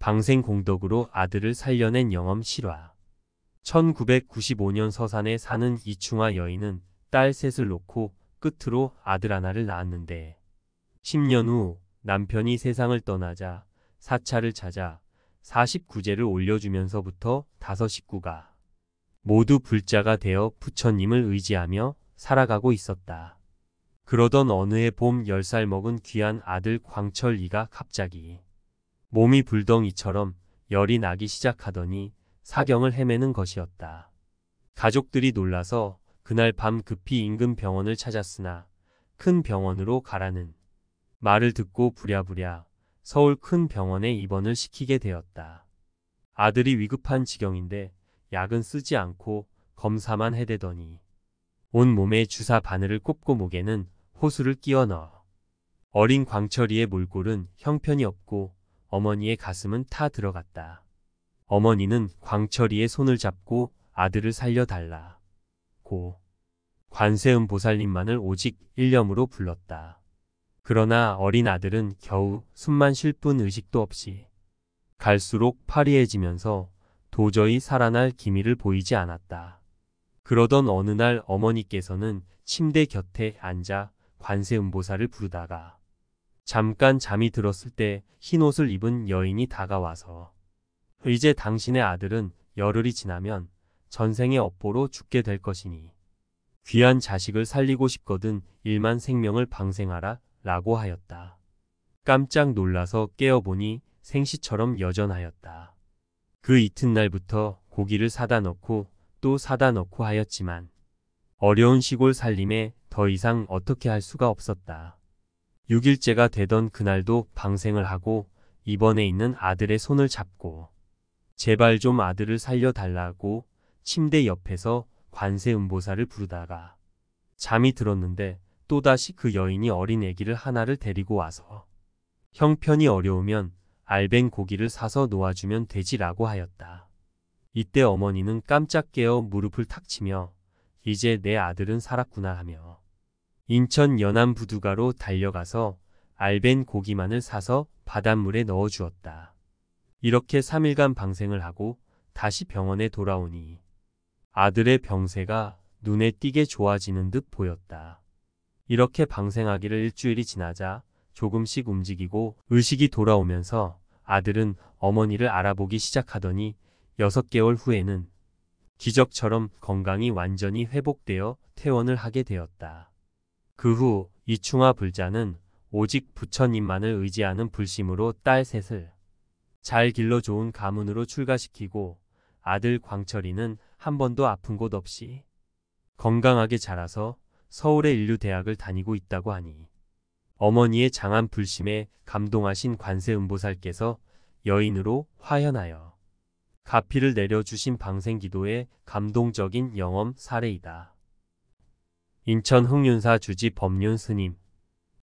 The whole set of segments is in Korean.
방생공덕으로 아들을 살려낸 영엄 실화. 1995년 서산에 사는 이충화 여인은 딸 셋을 놓고 끝으로 아들 하나를 낳았는데 10년 후 남편이 세상을 떠나자 사찰을 찾아 49제를 올려주면서부터 다섯 식구가 모두 불자가 되어 부처님을 의지하며 살아가고 있었다. 그러던 어느 해 봄 10살 먹은 귀한 아들 광철이가 갑자기 몸이 불덩이처럼 열이 나기 시작하더니 사경을 헤매는 것이었다. 가족들이 놀라서 그날 밤 급히 인근 병원을 찾았으나 큰 병원으로 가라는 말을 듣고 부랴부랴 서울 큰 병원에 입원을 시키게 되었다. 아들이 위급한 지경인데 약은 쓰지 않고 검사만 해대더니 온 몸에 주사 바늘을 꼽고 목에는 호수를 끼워 넣어 어린 광철이의 몰골은 형편이 없고 어머니의 가슴은 타 들어갔다. 어머니는 광철이의 손을 잡고 아들을 살려달라. 고. 관세음 보살님만을 오직 일념으로 불렀다. 그러나 어린 아들은 겨우 숨만 쉴 뿐 의식도 없이 갈수록 파리해지면서 도저히 살아날 기미를 보이지 않았다. 그러던 어느 날 어머니께서는 침대 곁에 앉아 관세음보살을 부르다가 잠깐 잠이 들었을 때 흰옷을 입은 여인이 다가와서 이제 당신의 아들은 열흘이 지나면 전생의 업보로 죽게 될 것이니 귀한 자식을 살리고 싶거든 일만 생명을 방생하라 라고 하였다. 깜짝 놀라서 깨어보니 생시처럼 여전하였다. 그 이튿날부터 고기를 사다 넣고 또 사다 넣고 하였지만 어려운 시골 살림에 더 이상 어떻게 할 수가 없었다. 6일째가 되던 그날도 방생을 하고 입원해 있는 아들의 손을 잡고 제발 좀 아들을 살려달라고 침대 옆에서 관세음보사를 부르다가 잠이 들었는데 또다시 그 여인이 어린 아기를 하나를 데리고 와서 형편이 어려우면 알뱅 고기를 사서 놓아주면 되지라고 하였다. 이때 어머니는 깜짝 깨어 무릎을 탁 치며 이제 내 아들은 살았구나 하며 인천 연암 부두가로 달려가서 알벤 고기만을 사서 바닷물에 넣어 주었다. 이렇게 3일간 방생을 하고 다시 병원에 돌아오니 아들의 병세가 눈에 띄게 좋아지는 듯 보였다. 이렇게 방생하기를 일주일이 지나자 조금씩 움직이고 의식이 돌아오면서 아들은 어머니를 알아보기 시작하더니 6개월 후에는 기적처럼 건강이 완전히 회복되어 퇴원을 하게 되었다. 그후 이충화 불자는 오직 부처님만을 의지하는 불심으로 딸 셋을 잘 길러 좋은 가문으로 출가시키고 아들 광철이는 한 번도 아픈 곳 없이 건강하게 자라서 서울의 인류대학을 다니고 있다고 하니 어머니의 장한 불심에 감동하신 관세음보살께서 여인으로 화현하여 가피를 내려주신 방생기도의 감동적인 영험 사례이다. 인천 흥윤사 주지 법륜 스님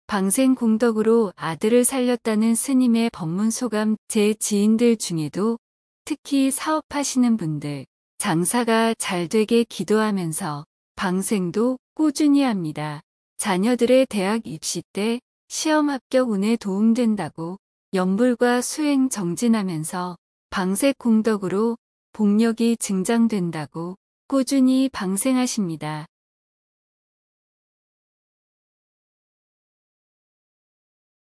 방생 공덕으로 아들을 살렸다는 스님의 법문 소감 제 지인들 중에도 특히 사업하시는 분들 장사가 잘 되게 기도하면서 방생도 꾸준히 합니다. 자녀들의 대학 입시 때 시험 합격 운에 도움된다고 연불과 수행 정진하면서 방색 공덕으로 복력이 증장된다고 꾸준히 방생하십니다.